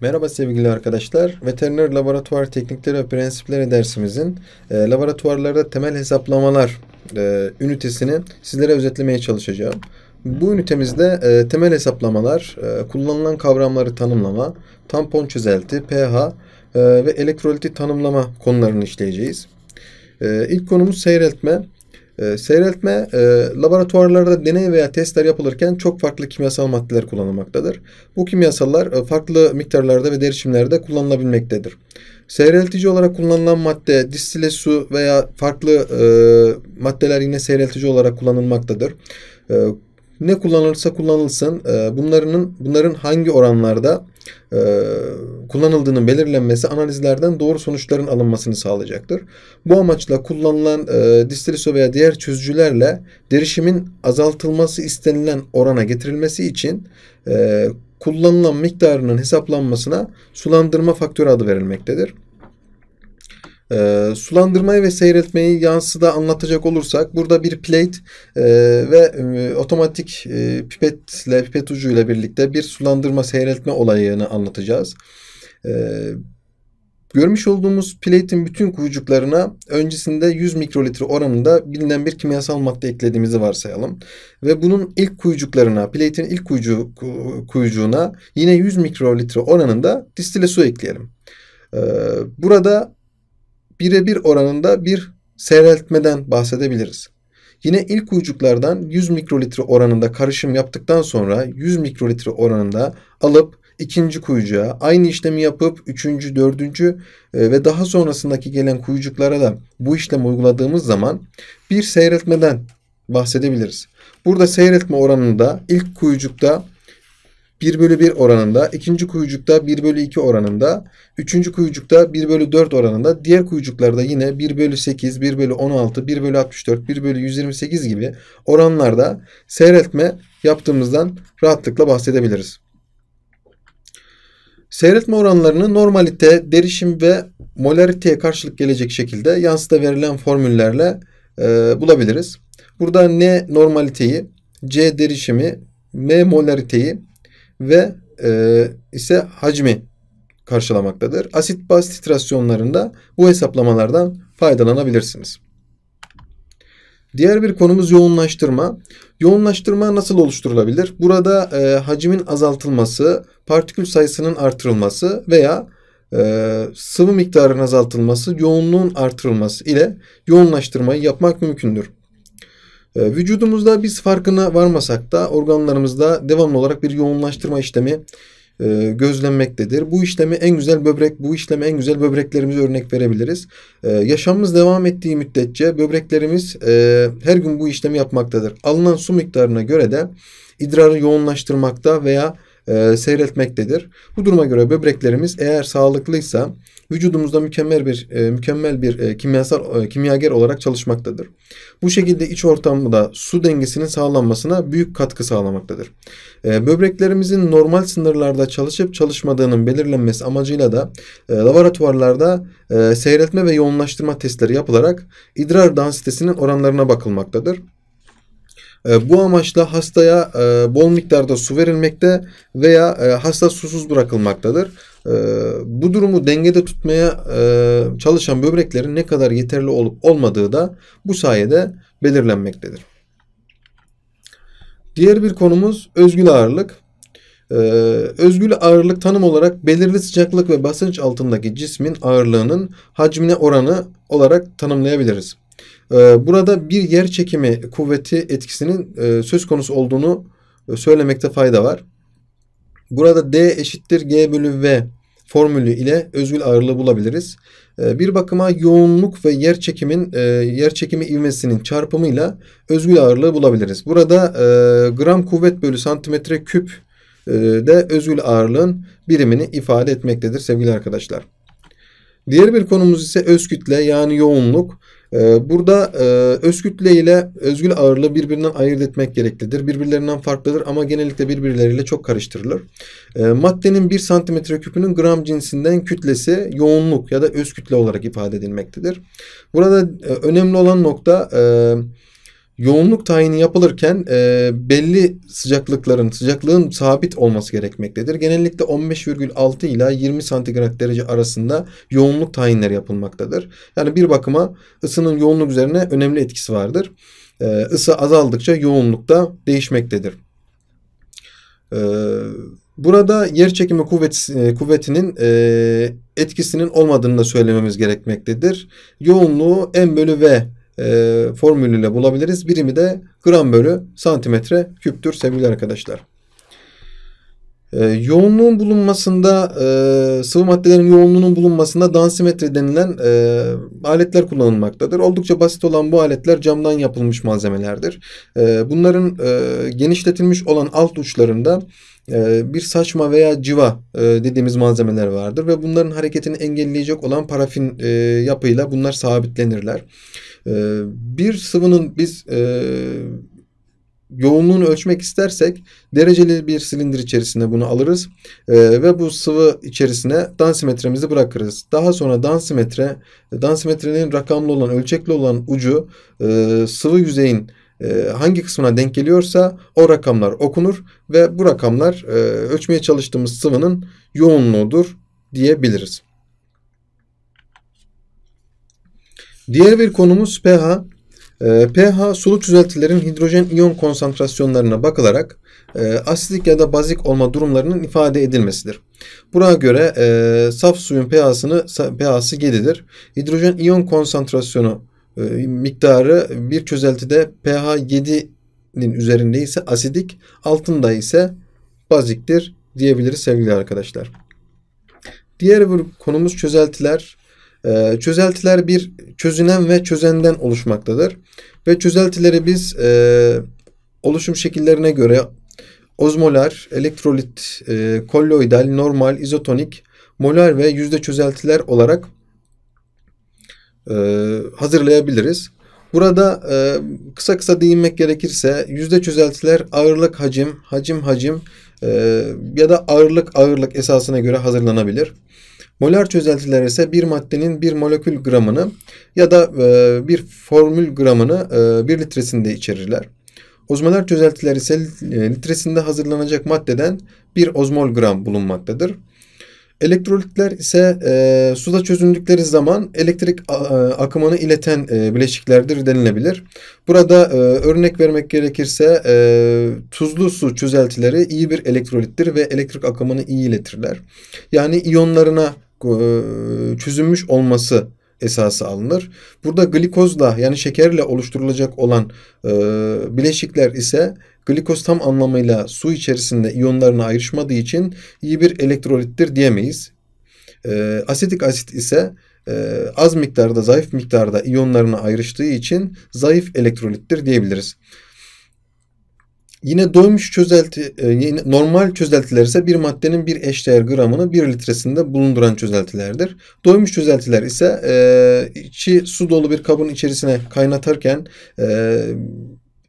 Merhaba sevgili arkadaşlar. Veteriner laboratuvar teknikleri ve prensipleri dersimizin e, laboratuvarlarda temel hesaplamalar e, ünitesini sizlere özetlemeye çalışacağım. Bu ünitemizde e, temel hesaplamalar, e, kullanılan kavramları tanımlama, tampon çözelti, pH e, ve elektroliti tanımlama konularını işleyeceğiz. E, ilk konumuz seyreltme. E, seyreltme e, laboratuvarlarda deney veya testler yapılırken çok farklı kimyasal maddeler kullanılmaktadır. Bu kimyasallar e, farklı miktarlarda ve derişimlerde kullanılabilmektedir. Seyreltici olarak kullanılan madde distile su veya farklı e, maddeler yine seyreltici olarak kullanılmaktadır. E, ne kullanılırsa kullanılsın e, bunların bunların hangi oranlarda e, kullanıldığının belirlenmesi analizlerden doğru sonuçların alınmasını sağlayacaktır. Bu amaçla kullanılan e, distiliso veya diğer çözücülerle derişimin azaltılması istenilen orana getirilmesi için e, kullanılan miktarının hesaplanmasına sulandırma faktörü adı verilmektedir. E, sulandırmayı ve seyretmeyi yansıda anlatacak olursak burada bir plate e, ve e, otomatik e, pipetle pipet ucuyla birlikte bir sulandırma seyretme olayını anlatacağız. E, Görmüş olduğumuz plate'in bütün kuyucuklarına öncesinde 100 mikrolitre oranında bilinen bir kimyasal madde eklediğimizi varsayalım. Ve bunun ilk kuyucuklarına, plate'in ilk kuyucu, kuyucuğuna yine 100 mikrolitre oranında distile su ekleyelim. Ee, burada birebir oranında bir seyreltmeden bahsedebiliriz. Yine ilk uyucuklardan 100 mikrolitre oranında karışım yaptıktan sonra 100 mikrolitre oranında alıp ikinci kuyucuğa aynı işlemi yapıp üçüncü, dördüncü e, ve daha sonrasındaki gelen kuyucuklara da bu işlemi uyguladığımız zaman bir seyretmeden bahsedebiliriz. Burada seyretme oranında ilk kuyucukta 1 bölü 1 oranında, ikinci kuyucukta 1 bölü 2 oranında, üçüncü kuyucukta 1 bölü 4 oranında, diğer kuyucuklarda yine 1 bölü 8, 1 bölü 16, 1 bölü 64, 1 bölü 128 gibi oranlarda seyretme yaptığımızdan rahatlıkla bahsedebiliriz. Seyretme oranlarını normalite, derişim ve molariteye karşılık gelecek şekilde yansıda verilen formüllerle e, bulabiliriz. Burada N normaliteyi, C derişimi, M molariteyi, ve e, ise hacmi karşılamaktadır. Asit baz titrasyonlarında bu hesaplamalardan faydalanabilirsiniz. Diğer bir konumuz yoğunlaştırma. Yoğunlaştırma nasıl oluşturulabilir? Burada e, hacmin azaltılması, partikül sayısının artırılması veya e, sıvı miktarının azaltılması, yoğunluğun artırılması ile yoğunlaştırmayı yapmak mümkündür. Ee, vücudumuzda biz farkına varmasak da organlarımızda devamlı olarak bir yoğunlaştırma işlemi e, gözlenmektedir. Bu işlemi en güzel böbrek, bu işlemi en güzel böbreklerimize örnek verebiliriz. Ee, yaşamımız devam ettiği müddetçe böbreklerimiz e, her gün bu işlemi yapmaktadır. Alınan su miktarına göre de idrarı yoğunlaştırmakta veya e, seyretmektedir. Bu duruma göre böbreklerimiz eğer sağlıklıysa vücudumuzda mükemmel bir e, mükemmel bir e, kimyasal e, kimyager olarak çalışmaktadır. Bu şekilde iç ortamda su dengesinin sağlanmasına büyük katkı sağlamaktadır. E, böbreklerimizin normal sınırlarda çalışıp çalışmadığının belirlenmesi amacıyla da e, laboratuvarlarda e, seyretme ve yoğunlaştırma testleri yapılarak idrar densitesinin oranlarına bakılmaktadır. Ee, bu amaçla hastaya e, bol miktarda su verilmekte veya e, hasta susuz bırakılmaktadır. Ee, bu durumu dengede tutmaya e, çalışan böbreklerin ne kadar yeterli olup olmadığı da bu sayede belirlenmektedir. Diğer bir konumuz özgül ağırlık. Ee, özgül ağırlık tanım olarak belirli sıcaklık ve basınç altındaki cismin ağırlığının hacmine oranı olarak tanımlayabiliriz. Ee, burada bir yer çekimi kuvveti etkisinin e, söz konusu olduğunu e, söylemekte fayda var. Burada D eşittir G bölü V formülü ile özgül ağırlığı bulabiliriz. Ee, bir bakıma yoğunluk ve yer çekimin e, yer çekimi ivmesinin çarpımıyla özgül ağırlığı bulabiliriz. Burada gram kuvvet bölü santimetre küp de özgül ağırlığın birimini ifade etmektedir sevgili arkadaşlar. Diğer bir konumuz ise öz kütle yani yoğunluk. Ee, burada e, özkütle ile özgül ağırlığı birbirinden ayırt etmek gereklidir. Birbirlerinden farklıdır ama genellikle birbirleriyle çok karıştırılır. Ee, maddenin 1 santimetre küpünün gram cinsinden kütlesi yoğunluk ya da özkütle olarak ifade edilmektedir. Burada e, önemli olan nokta e, yoğunluk tayini yapılırken e, belli sıcaklıkların, sıcaklığın sabit olması gerekmektedir. Genellikle 15,6 ile 20 santigrat derece arasında yoğunluk tayinleri yapılmaktadır. Yani bir bakıma ısının yoğunluk üzerine önemli etkisi vardır. E, ısı azaldıkça yoğunluk da değişmektedir. E, burada yer çekimi kuvvet, e, kuvvetinin e, etkisinin olmadığını da söylememiz gerekmektedir. Yoğunluğu m bölü v e, formülüyle bulabiliriz. Birimi de gram bölü santimetre küptür sevgili arkadaşlar. Ee, yoğunluğun bulunmasında e, sıvı maddelerin yoğunluğunun bulunmasında dansimetre denilen e, aletler kullanılmaktadır. Oldukça basit olan bu aletler camdan yapılmış malzemelerdir. E, bunların e, genişletilmiş olan alt uçlarında e, bir saçma veya civa e, dediğimiz malzemeler vardır ve bunların hareketini engelleyecek olan parafin e, yapıyla bunlar sabitlenirler. Bir sıvının biz yoğunluğunu ölçmek istersek dereceli bir silindir içerisinde bunu alırız e, ve bu sıvı içerisine dansimetremizi bırakırız. Daha sonra dansimetre, dansimetrenin rakamlı olan, ölçekli olan ucu e, sıvı yüzeyin e, hangi kısmına denk geliyorsa o rakamlar okunur ve bu rakamlar e, ölçmeye çalıştığımız sıvının yoğunluğudur diyebiliriz. Diğer bir konumuz pH. Ee, pH soluk çözeltilerin hidrojen iyon konsantrasyonlarına bakılarak e, asidik ya da bazik olma durumlarının ifade edilmesidir. Buna göre e, saf suyun pH'sını pH'si 7'dir. Hidrojen iyon konsantrasyonu e, miktarı bir çözeltide pH 7'nin üzerinde ise asidik, altında ise baziktir diyebiliriz sevgili arkadaşlar. Diğer bir konumuz çözeltiler ee, çözeltiler bir çözünen ve çözenden oluşmaktadır. Ve çözeltileri biz e, oluşum şekillerine göre ozmolar, elektrolit, e, kolloidal, normal, izotonik, molar ve yüzde çözeltiler olarak e, hazırlayabiliriz. Burada e, kısa kısa değinmek gerekirse yüzde çözeltiler ağırlık hacim, hacim hacim e, ya da ağırlık ağırlık esasına göre hazırlanabilir. Molar çözeltiler ise bir maddenin bir molekül gramını ya da e, bir formül gramını e, bir litresinde içerirler. Ozmolar çözeltiler ise e, litresinde hazırlanacak maddeden bir ozmol gram bulunmaktadır. Elektrolitler ise e, suda çözündükleri zaman elektrik a, e, akımını ileten e, bileşiklerdir denilebilir. Burada e, örnek vermek gerekirse e, tuzlu su çözeltileri iyi bir elektrolittir ve elektrik akımını iyi iletirler. Yani iyonlarına e, Çözünmüş olması esası alınır. Burada glikozla yani şekerle oluşturulacak olan e, bileşikler ise glikoz tam anlamıyla su içerisinde iyonlarını ayrışmadığı için iyi bir elektrolittir diyemeyiz. E, asetik asit ise e, az miktarda zayıf miktarda iyonlarını ayrıştığı için zayıf elektrolittir diyebiliriz. Yine dönmüş çözelti, e, normal çözeltiler ise bir maddenin bir eşdeğer gramını bir litresinde bulunduran çözeltilerdir. Doymuş çözeltiler ise e, içi su dolu bir kabın içerisine kaynatarken e,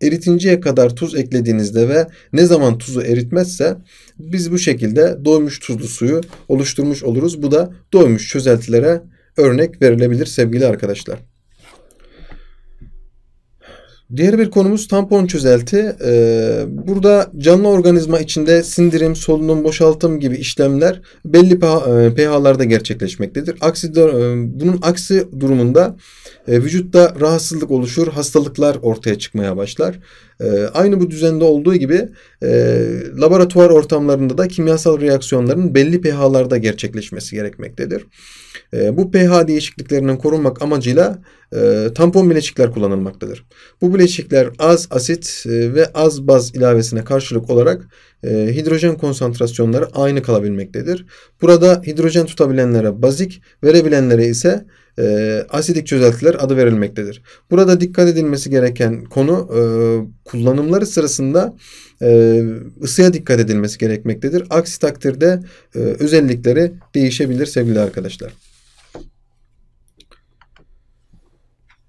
eritinceye kadar tuz eklediğinizde ve ne zaman tuzu eritmezse biz bu şekilde doymuş tuzlu suyu oluşturmuş oluruz. Bu da doymuş çözeltilere örnek verilebilir sevgili arkadaşlar. Diğer bir konumuz tampon çözelti. Ee, burada canlı organizma içinde sindirim, solunum, boşaltım gibi işlemler belli e, pH'larda gerçekleşmektedir. Aksi e, bunun aksi durumunda e, vücutta rahatsızlık oluşur, hastalıklar ortaya çıkmaya başlar. Ee, aynı bu düzende olduğu gibi e, laboratuvar ortamlarında da kimyasal reaksiyonların belli pH'larda gerçekleşmesi gerekmektedir. E, bu pH değişikliklerinden korunmak amacıyla e, tampon bileşikler kullanılmaktadır. Bu bileşikler az asit e, ve az baz ilavesine karşılık olarak e, hidrojen konsantrasyonları aynı kalabilmektedir. Burada hidrojen tutabilenlere bazik, verebilenlere ise e, asidik çözeltiler adı verilmektedir. Burada dikkat edilmesi gereken konu e, kullanımları sırasında e, ısıya dikkat edilmesi gerekmektedir. Aksi takdirde e, özellikleri değişebilir sevgili arkadaşlar.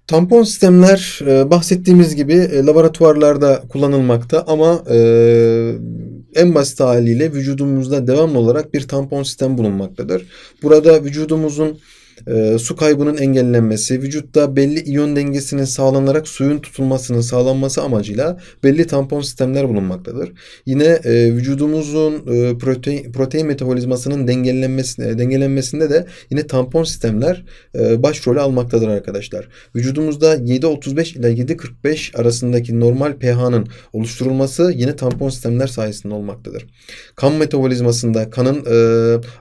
Tampon sistemler e, bahsettiğimiz gibi e, laboratuvarlarda kullanılmakta ama e, en basit haliyle vücudumuzda devamlı olarak bir tampon sistem bulunmaktadır. Burada vücudumuzun e, su kaybının engellenmesi, vücutta belli iyon dengesinin sağlanarak suyun tutulmasının sağlanması amacıyla belli tampon sistemler bulunmaktadır. Yine e, vücudumuzun e, protein, protein metabolizmasının dengelenmesine, dengelenmesinde de yine tampon sistemler e, başrolü almaktadır arkadaşlar. Vücudumuzda 7.35 ile 7.45 arasındaki normal pH'nın oluşturulması yine tampon sistemler sayesinde olmaktadır. Kan metabolizmasında kanın e,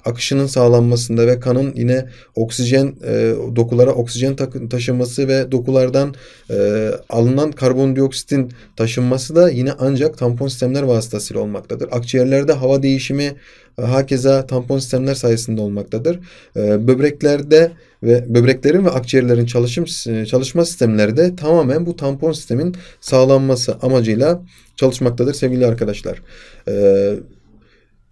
akışının sağlanmasında ve kanın yine oksijen oksijen e, dokulara oksijen taşınması ve dokulardan e, alınan karbondioksitin taşınması da yine ancak tampon sistemler vasıtasıyla olmaktadır. Akciğerlerde hava değişimi e, hakeza tampon sistemler sayesinde olmaktadır. E, böbreklerde ve böbreklerin ve akciğerlerin çalışım e, çalışma sistemleri de tamamen bu tampon sistemin sağlanması amacıyla çalışmaktadır sevgili arkadaşlar. Eee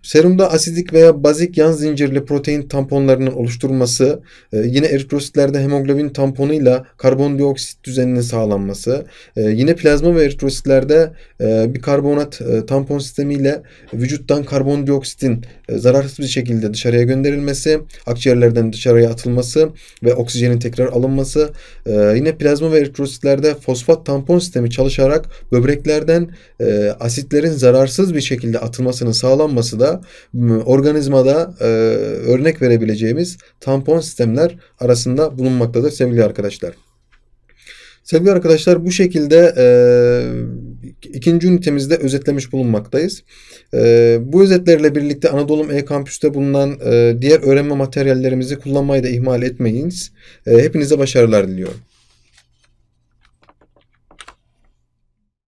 Serumda asidik veya bazik yan zincirli protein tamponlarının oluşturulması, e, yine eritrositlerde hemoglobin tamponuyla karbondioksit düzeninin sağlanması, e, yine plazma ve eritrositlerde e, bir karbonat tampon sistemiyle vücuttan karbondioksitin zararsız bir şekilde dışarıya gönderilmesi, akciğerlerden dışarıya atılması ve oksijenin tekrar alınması, yine plazma ve eritrositlerde fosfat tampon sistemi çalışarak böbreklerden asitlerin zararsız bir şekilde atılmasının sağlanması da organizmada e, örnek verebileceğimiz tampon sistemler arasında bulunmaktadır sevgili arkadaşlar. Sevgili arkadaşlar bu şekilde e, ikinci ünitemizde özetlemiş bulunmaktayız. E, bu özetlerle birlikte Anadolu E-Kampüs'te bulunan e, diğer öğrenme materyallerimizi kullanmayı da ihmal etmeyiniz. E, hepinize başarılar diliyorum.